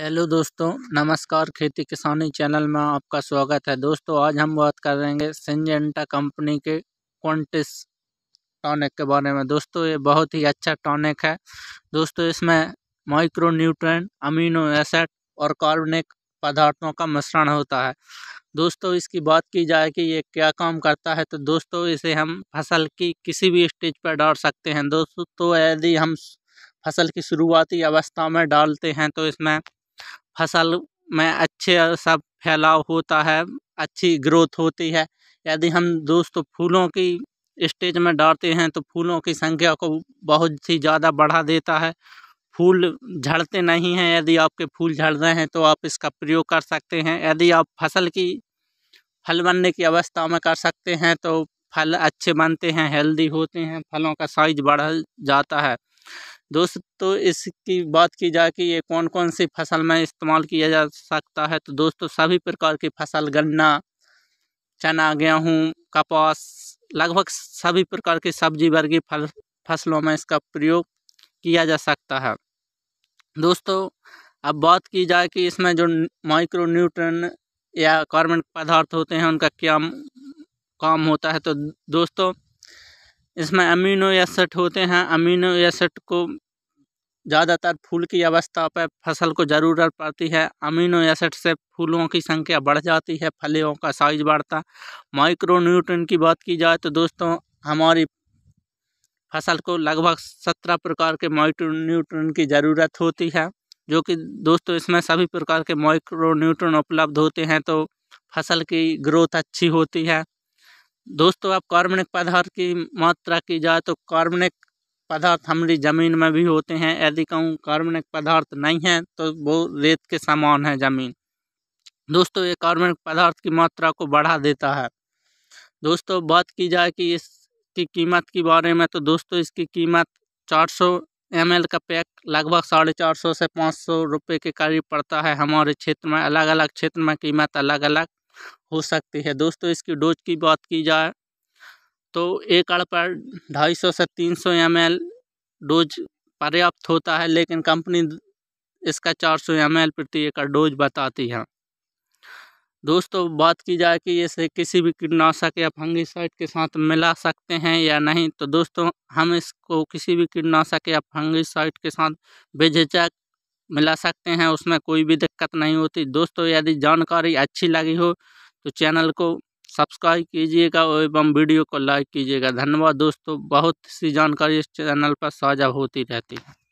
hello दोस्तों नमस्कार खेती किसानी चैनल में आपका स्वागत है दोस्तों आज हम बात करेंगे सिंजेंटा कंपनी के क्वांटिस टॉनिक के बारे में दोस्तों ये बहुत ही अच्छा टॉनिक है दोस्तों इसमें माइक्रो न्यूट्रन अमीनो एसिड और कार्बनिक पदार्थों का मिश्रण होता है दोस्तों इसकी बात की जाए कि ये क्या काम करता है तो दोस्तों इसे हम फसल की किसी भी स्टेज पर डाल सकते हैं दोस्तों तो यदि हम फसल की शुरुआती अवस्था में डालते हैं तो इसमें फसल में अच्छे सब फैलाव होता है अच्छी ग्रोथ होती है यदि हम दोस्तों फूलों की स्टेज में डालते हैं तो फूलों की संख्या को बहुत ही ज़्यादा बढ़ा देता है फूल झड़ते नहीं हैं यदि आपके फूल झड़ रहे हैं तो आप इसका प्रयोग कर सकते हैं यदि आप फसल की फल बनने की अवस्था में कर सकते हैं तो फल अच्छे बनते हैं हेल्दी होते हैं फलों का साइज बढ़ जाता है दोस्तों तो इसकी बात की जाए कि ये कौन कौन सी फसल में इस्तेमाल किया जा सकता है तो दोस्तों तो सभी प्रकार की फसल गन्ना चना गेहूँ कपास लगभग सभी प्रकार की सब्जी वर्गीय फल फसलों में इसका प्रयोग किया जा सकता है दोस्तों अब बात की जाए कि इसमें जो माइक्रो न्यूट्रन या कार्बन पदार्थ होते हैं उनका क्या काम होता है तो दोस्तों इसमें अमीनो एसिड होते हैं अमीनो एसिड को ज़्यादातर फूल की अवस्था पर फसल को ज़रूरत पड़ती है अमीनो एसिड से फूलों की संख्या बढ़ जाती है फलियों का साइज बढ़ता माइक्रो न्यूट्रन की बात की जाए तो दोस्तों हमारी फसल को लगभग सत्रह प्रकार के माइक्रो न्यूट्रन की ज़रूरत होती है जो कि दोस्तों इसमें सभी प्रकार के माइक्रो न्यूट्रन उपलब्ध होते हैं तो फसल की ग्रोथ अच्छी होती है दोस्तों अब कार्बनिक पदार्थ की मात्रा की जाए तो कार्बनिक पदार्थ हमारी ज़मीन में भी होते हैं यदि कहूँ कार्बनिक पदार्थ नहीं है तो वो रेत के समान है ज़मीन दोस्तों ये कार्बनिक पदार्थ की मात्रा को बढ़ा देता है दोस्तों बात की जाए कि इसकी कीमत के बारे में तो दोस्तों इसकी कीमत 400 एमएल का पैक लगभग साढ़े चार सौ से पाँच सौ रुपये के करीब पड़ता है हमारे क्षेत्र में अलग अलग क्षेत्र में कीमत अलग अलग हो सकती है दोस्तों इसकी डोज की बात की जाए तो एक अड़ पर ढाई सौ से तीन सौ एम एल डोज पर्याप्त होता है लेकिन कंपनी इसका चार सौ एम एल प्रति एकड़ डोज बताती है दोस्तों बात की जाए कि इसे किसी भी कीटनाशक या फंगिसाइड के साथ मिला सकते हैं या नहीं तो दोस्तों हम इसको किसी भी कीटनाशक या फंगिसाइड के साथ बेझिझक मिला सकते हैं उसमें कोई भी दिक्कत नहीं होती दोस्तों यदि जानकारी अच्छी लगी हो तो चैनल को सब्सक्राइब कीजिएगा एवं वीडियो को लाइक कीजिएगा धन्यवाद दोस्तों बहुत सी जानकारी इस चैनल पर साझा होती रहती है